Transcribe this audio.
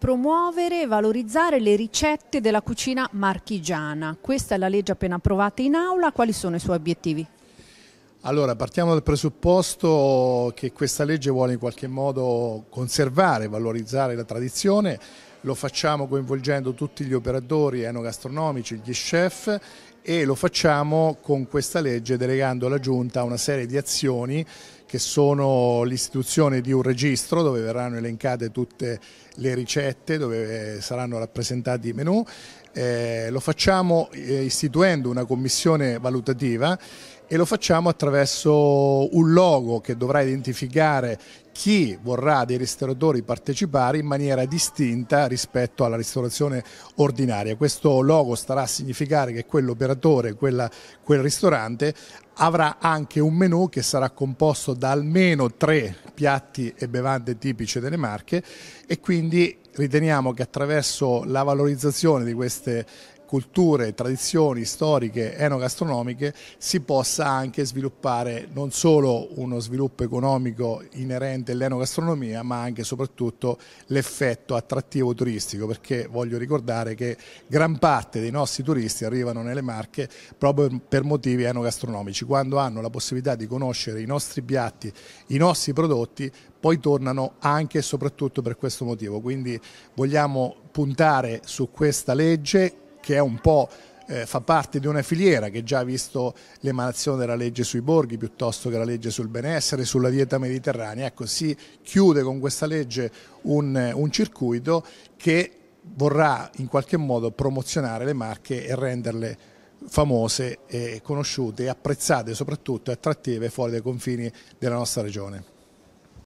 promuovere e valorizzare le ricette della cucina marchigiana. Questa è la legge appena approvata in aula, quali sono i suoi obiettivi? Allora, partiamo dal presupposto che questa legge vuole in qualche modo conservare, e valorizzare la tradizione, lo facciamo coinvolgendo tutti gli operatori enogastronomici, gli chef e lo facciamo con questa legge delegando alla Giunta una serie di azioni che sono l'istituzione di un registro dove verranno elencate tutte le ricette, dove eh, saranno rappresentati i menù. Eh, lo facciamo eh, istituendo una commissione valutativa e lo facciamo attraverso un logo che dovrà identificare chi vorrà dei ristoratori partecipare in maniera distinta rispetto alla ristorazione ordinaria. Questo logo starà a significare che quell'operatore, quel ristorante avrà anche un menù che sarà composto da almeno tre piatti e bevande tipici delle marche e quindi riteniamo che attraverso la valorizzazione di queste culture, tradizioni storiche, enogastronomiche, si possa anche sviluppare non solo uno sviluppo economico inerente all'enogastronomia, ma anche e soprattutto l'effetto attrattivo turistico, perché voglio ricordare che gran parte dei nostri turisti arrivano nelle Marche proprio per motivi enogastronomici, quando hanno la possibilità di conoscere i nostri piatti, i nostri prodotti, poi tornano anche e soprattutto per questo motivo. Quindi vogliamo puntare su questa legge che è un po' eh, fa parte di una filiera che già ha visto l'emanazione della legge sui borghi piuttosto che la legge sul benessere, sulla dieta mediterranea. Ecco, si chiude con questa legge un, un circuito che vorrà in qualche modo promozionare le marche e renderle famose e conosciute e apprezzate soprattutto e attrattive fuori dai confini della nostra regione.